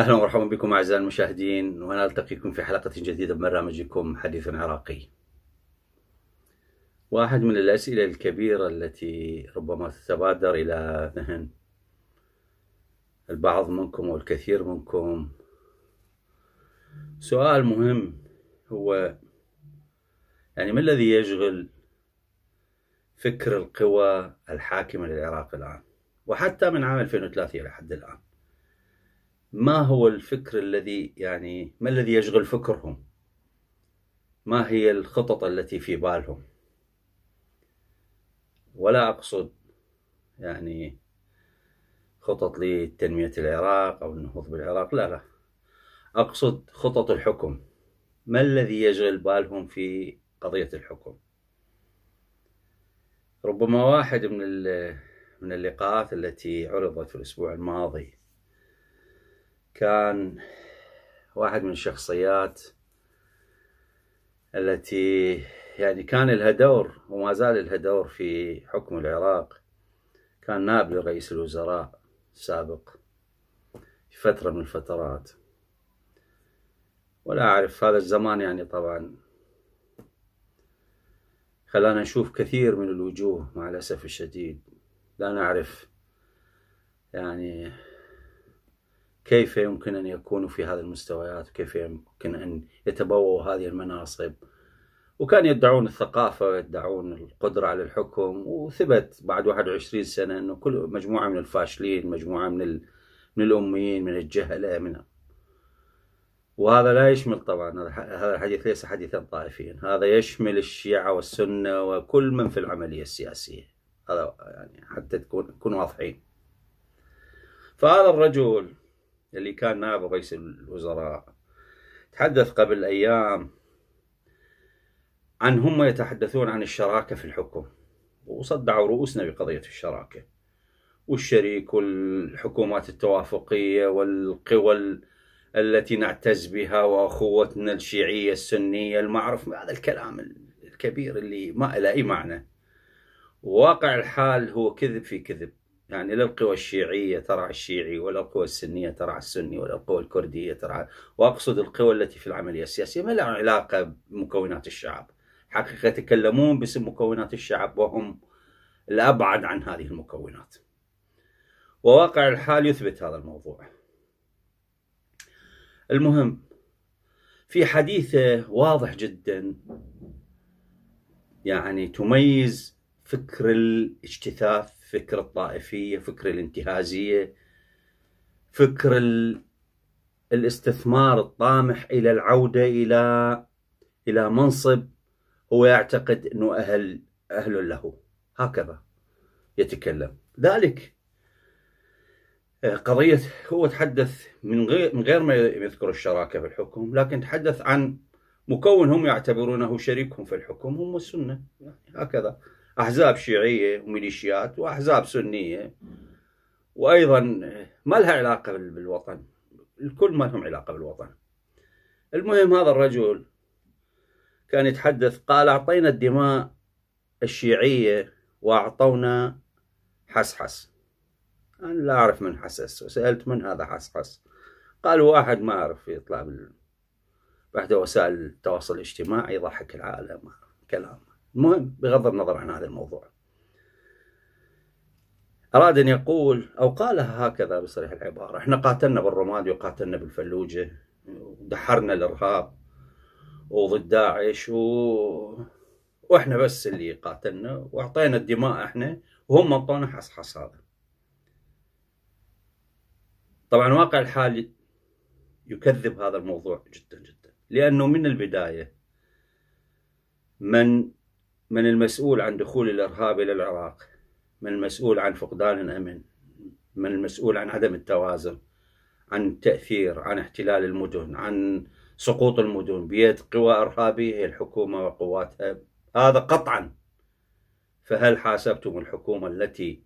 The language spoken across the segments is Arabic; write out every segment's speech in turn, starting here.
اهلا ومرحبا بكم اعزائي المشاهدين ونلتقيكم في حلقه جديده من برنامجكم حديث عراقي. واحد من الاسئله الكبيره التي ربما تتبادر الى ذهن البعض منكم والكثير منكم سؤال مهم هو يعني ما الذي يشغل فكر القوى الحاكمه للعراق الان وحتى من عام 2003 الى حد الان ما هو الفكر الذي يعني ما الذي يشغل فكرهم ما هي الخطط التي في بالهم ولا أقصد يعني خطط لتنمية العراق أو النهوض بالعراق لا لا أقصد خطط الحكم ما الذي يشغل بالهم في قضية الحكم ربما واحد من من اللقاءات التي عرضت في الأسبوع الماضي كان واحد من الشخصيات التي يعني كان لها دور وما زال لها دور في حكم العراق كان نائب لرئيس الوزراء السابق في فترة من الفترات ولا أعرف هذا الزمان يعني طبعا خلانا نشوف كثير من الوجوه مع الأسف الشديد لا نعرف يعني كيف يمكن أن يكونوا في هذه المستويات وكيف يمكن أن يتبووا هذه المناصب وكان يدعون الثقافة ويدعون القدرة على الحكم وثبت بعد 21 سنة أنه كل مجموعة من الفاشلين مجموعة من, ال... من الأميين من الجهلة من وهذا لا يشمل طبعا هذا الحديث ليس حديثا طائفيا هذا يشمل الشيعة والسنة وكل من في العملية السياسية هذا يعني حتى تكون نكون واضحين فهذا الرجل اللي كان نائب رئيس الوزراء تحدث قبل أيام عن هم يتحدثون عن الشراكة في الحكم وصدعوا رؤوسنا بقضية الشراكة والشريك والحكومات التوافقية والقوى التي نعتز بها وأخوتنا الشيعية السنية المعرف هذا الكلام الكبير اللي ما له أي معنى واقع الحال هو كذب في كذب يعني لا القوى الشيعية ترعى الشيعي ولا القوى السنية ترعى السني ولا القوى الكردية ترعى وأقصد القوى التي في العملية السياسية ما لها علاقة بمكونات الشعب حقيقة يتكلمون باسم مكونات الشعب وهم الأبعد عن هذه المكونات وواقع الحال يثبت هذا الموضوع المهم في حديثه واضح جدا يعني تميز فكر الاجتثاث فكر الطائفية فكر الانتهازية فكر ال... الاستثمار الطامح إلى العودة إلى إلى منصب هو يعتقد أنه أهل أهل له هكذا يتكلم ذلك آه، قضية هو تحدث من غير من غير ما يذكر الشراكة في الحكم لكن تحدث عن مكون هم يعتبرونه شريكهم في الحكم هم السنة هكذا أحزاب شيعية وميليشيات وأحزاب سنية وأيضا ما لها علاقة بالوطن الكل ما لهم علاقة بالوطن المهم هذا الرجل كان يتحدث قال أعطينا الدماء الشيعية وأعطونا حسحس أنا لا أعرف من حسس وسألت من هذا حسحس قال واحد ما أعرف يطلع من بعد وسائل التواصل الاجتماعي يضحك العالم كلام المهم بغض النظر عن هذا الموضوع أراد أن يقول أو قالها هكذا بصريح العبارة إحنا قاتلنا بالرماد وقاتلنا بالفلوجة ودحرنا الإرهاب وضد داعش و... وإحنا بس اللي قاتلنا وأعطينا الدماء إحنا وهم أعطونا حصحص هذا طبعا واقع الحال يكذب هذا الموضوع جدا جدا لأنه من البداية من من المسؤول عن دخول الإرهاب إلى العراق من المسؤول عن فقدان الأمن من المسؤول عن عدم التوازن عن التأثير عن احتلال المدن عن سقوط المدن بيد قوى إرهابية هي الحكومة وقواتها هذا قطعا فهل حاسبتم الحكومة التي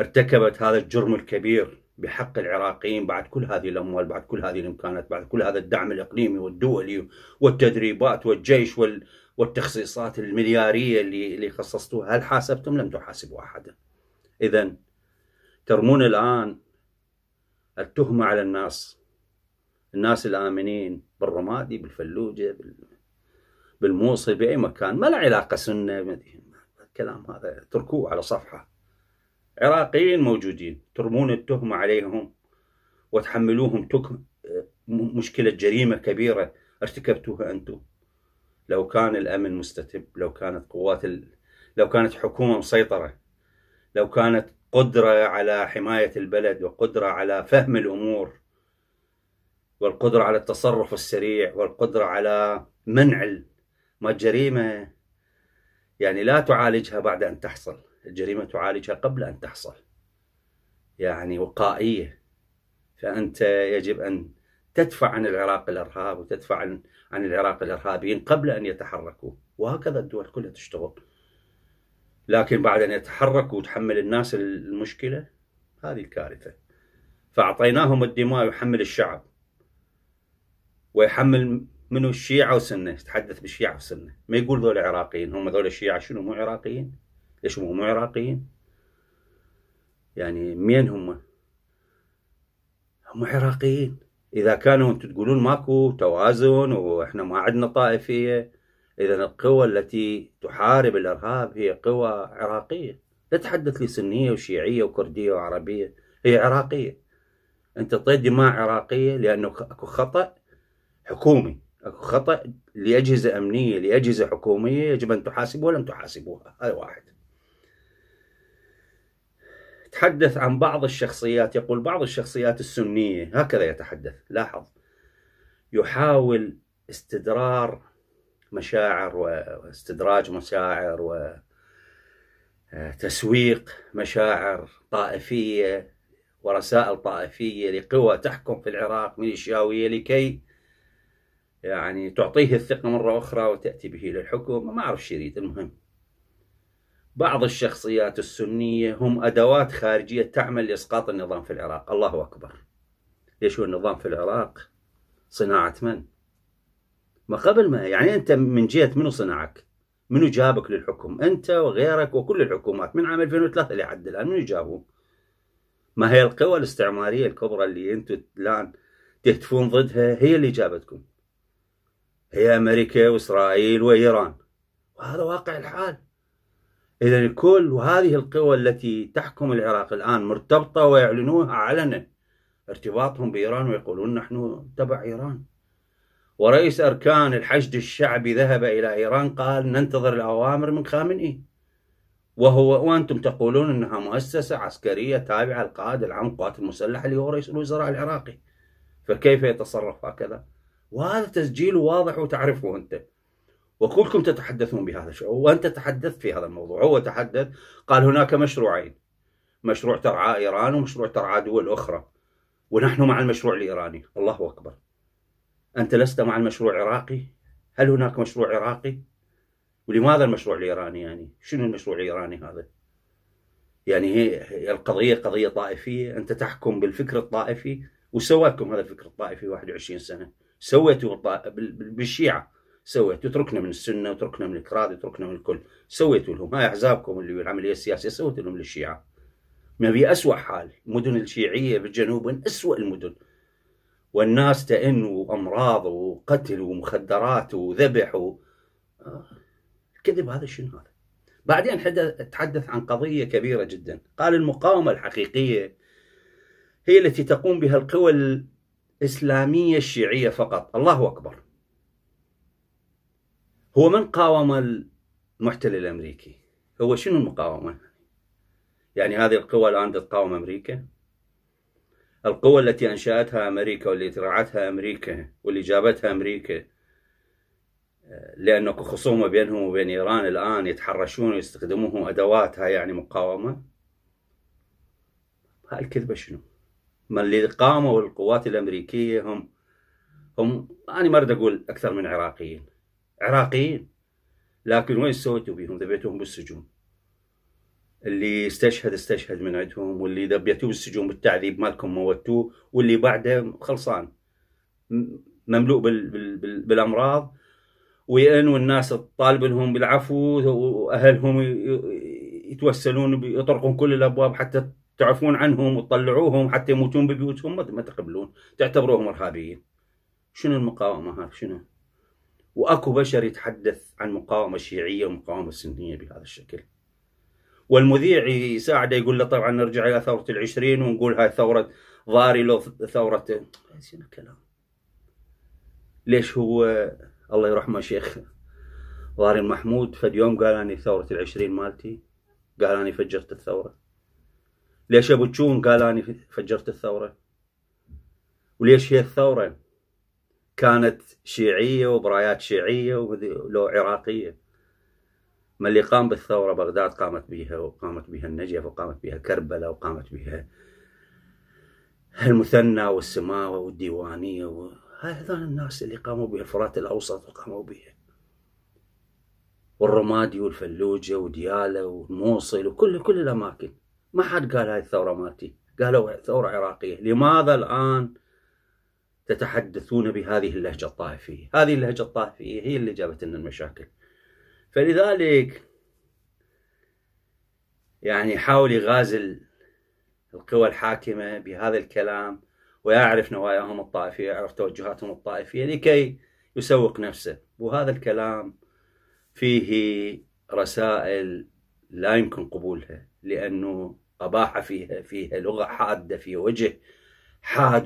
ارتكبت هذا الجرم الكبير بحق العراقيين بعد كل هذه الأموال بعد كل هذه الإمكانات بعد كل هذا الدعم الإقليمي والدولي والتدريبات والجيش وال... والتخصيصات الملياريه اللي اللي خصصتوها هل حاسبتم؟ لم تحاسبوا احدا. اذا ترمون الان التهمه على الناس. الناس الامنين بالرمادي بالفلوجه بالموصل باي مكان ما له علاقه سنه الكلام هذا تركوه على صفحه. عراقيين موجودين ترمون التهمه عليهم وتحملوهم مشكله جريمه كبيره ارتكبتوها انتم. لو كان الامن مستتب لو كانت قوات ال... لو كانت حكومه مسيطره لو كانت قدره على حمايه البلد وقدره على فهم الامور والقدره على التصرف السريع والقدره على منع ما الجريمه يعني لا تعالجها بعد ان تحصل الجريمه تعالجها قبل ان تحصل يعني وقائيه فانت يجب ان تدفع عن العراق الارهاب وتدفع عن عن العراق الارهابيين قبل ان يتحركوا وهكذا الدول كلها تشتغل لكن بعد ان يتحركوا وتحمل الناس المشكله هذه الكارثه فاعطيناهم الدماء يحمل الشعب ويحمل منو الشيعه وسنه يتحدث بالشيعه وسنه ما يقول ذول عراقيين هم ذول الشيعه شنو مو عراقيين ليش مو مو عراقيين يعني مين هم هم عراقيين اذا كانوا انتم تقولون ماكو توازن واحنا ما عندنا طائفيه اذا القوى التي تحارب الارهاب هي قوى عراقيه لا تحدث لي سنيه وشيعيه وكرديه وعربيه هي عراقيه انت طيت دماء عراقيه لانه اكو خطا حكومي اكو خطا لاجهزه امنيه لاجهزه حكوميه يجب ان تحاسبوها لم تحاسبوها هذا واحد تحدث عن بعض الشخصيات يقول بعض الشخصيات السنية هكذا يتحدث لاحظ يحاول استدرار مشاعر واستدراج مشاعر وتسويق آه، مشاعر طائفية ورسائل طائفية لقوى تحكم في العراق ميليشياوية لكي يعني تعطيه الثقة مرة أخرى وتأتي به إلى الحكم ما أعرف شريط يريد المهم بعض الشخصيات السنية هم أدوات خارجية تعمل لإسقاط النظام في العراق الله أكبر ليش هو النظام في العراق صناعة من؟ ما قبل ما يعني أنت من جهة منو صنعك؟ منو جابك للحكم؟ أنت وغيرك وكل الحكومات من عام 2003 لحد الآن منو جابهم؟ ما هي القوى الاستعمارية الكبرى اللي أنتم الآن تهتفون ضدها هي اللي جابتكم هي أمريكا وإسرائيل وإيران وهذا واقع الحال إذا كل هذه القوى التي تحكم العراق الآن مرتبطة ويعلنوها علنا ارتباطهم بإيران ويقولون نحن تبع إيران ورئيس أركان الحشد الشعبي ذهب إلى إيران قال ننتظر الأوامر من خامنئي وهو وأنتم تقولون أنها مؤسسة عسكرية تابعة للقائد العام للقوات المسلحة اللي هو رئيس الوزراء العراقي فكيف يتصرف هكذا؟ وهذا تسجيل واضح وتعرفه أنت وكلكم تتحدثون بهذا الشيء وأنت تحدثت في هذا الموضوع هو تحدث قال هناك مشروعين مشروع ترعى إيران ومشروع ترعى دول أخرى ونحن مع المشروع الإيراني الله أكبر أنت لست مع المشروع العراقي هل هناك مشروع عراقي ولماذا المشروع الإيراني يعني شنو المشروع الإيراني هذا يعني هي القضية قضية طائفية أنت تحكم بالفكر الطائفي وسواكم هذا الفكر الطائفي 21 سنة سويتوا بالشيعة سويت تركنا من السنه وتركنا من الكراد وتركنا من الكل سويتوا لهم هاي احزابكم اللي بالعمليه السياسيه سويت لهم للشيعه ما في اسوء حال المدن الشيعيه بالجنوب من اسوء المدن والناس تئن وامراض وقتل ومخدرات وذبح و... آه. الكذب هذا شنو هذا بعدين تحدث عن قضيه كبيره جدا قال المقاومه الحقيقيه هي التي تقوم بها القوى الاسلاميه الشيعيه فقط الله اكبر هو من قاوم المحتل الامريكي؟ هو شنو المقاومه؟ يعني هذه القوى الان تقاوم امريكا؟ القوى التي انشاتها امريكا واللي ترعتها امريكا واللي جابتها امريكا آه، لان خصومه بينهم وبين ايران الان يتحرشون ويستخدموه ادواتها يعني مقاومه هاي الكذبه شنو؟ ما اللي قاموا القوات الامريكيه هم هم انا ما اريد اقول اكثر من عراقيين عراقيين لكن وين سويتوا بيهم؟ ذبيتوهم بالسجون اللي استشهد استشهد من عندهم واللي ذبيتوه بالسجون بالتعذيب مالكم موتوه واللي بعده خلصان مملوء بال بال بال بالامراض ويئن والناس تطالب لهم بالعفو واهلهم يتوسلون يطرقون كل الابواب حتى تعفون عنهم وتطلعوهم حتى يموتون ببيوتهم ما تقبلون تعتبروهم ارهابيين شنو المقاومه هذه شنو واكو بشر يتحدث عن مقاومه شيعيه ومقاومه سنيه بهذا الشكل. والمذيع يساعده يقول له طبعا نرجع الى ثوره العشرين ونقول هاي ثوره ضاري لو ثوره شنو الكلام. ليش هو الله يرحمه شيخ ضاري المحمود فد يوم قال اني ثوره العشرين مالتي قال اني فجرت الثوره. ليش ابو تشون قال اني فجرت الثوره؟ وليش هي الثوره؟ كانت شيعيه وبرايات شيعيه ولو عراقيه ما اللي قام بالثوره بغداد قامت بها وقامت بها النجف وقامت بها كربلاء وقامت بها المثنى والسماوه والديوانيه وهاي هذول الناس اللي قاموا بها الفرات الاوسط وقاموا بها والرمادي والفلوجه ودياله والموصل وكل كل الاماكن ما حد قال هاي الثوره مالتي قالوا ثوره عراقيه لماذا الان تتحدثون بهذه اللهجة الطائفية هذه اللهجة الطائفية هي اللي جابت لنا المشاكل فلذلك يعني حاول يغازل القوى الحاكمة بهذا الكلام ويعرف نواياهم الطائفية يعرف توجهاتهم الطائفية لكي يسوق نفسه وهذا الكلام فيه رسائل لا يمكن قبولها لأنه قباحة فيها فيها لغة حادة في وجه حاد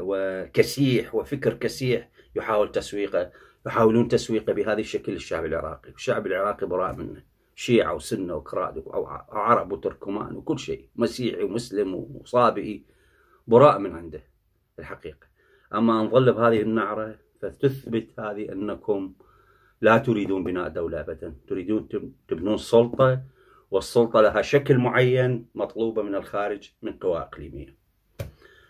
وكسيح وفكر كسيح يحاول تسويقه يحاولون تسويقه بهذا الشكل الشعب العراقي الشعب العراقي براء منه شيعة وسنة وكراد وعرب وتركمان وكل شيء مسيحي ومسلم وصابئي براء من عنده الحقيقة أما نظل بهذه النعرة فتثبت هذه أنكم لا تريدون بناء دولة أبدا تريدون تبنون سلطة والسلطة لها شكل معين مطلوبة من الخارج من قوى إقليمية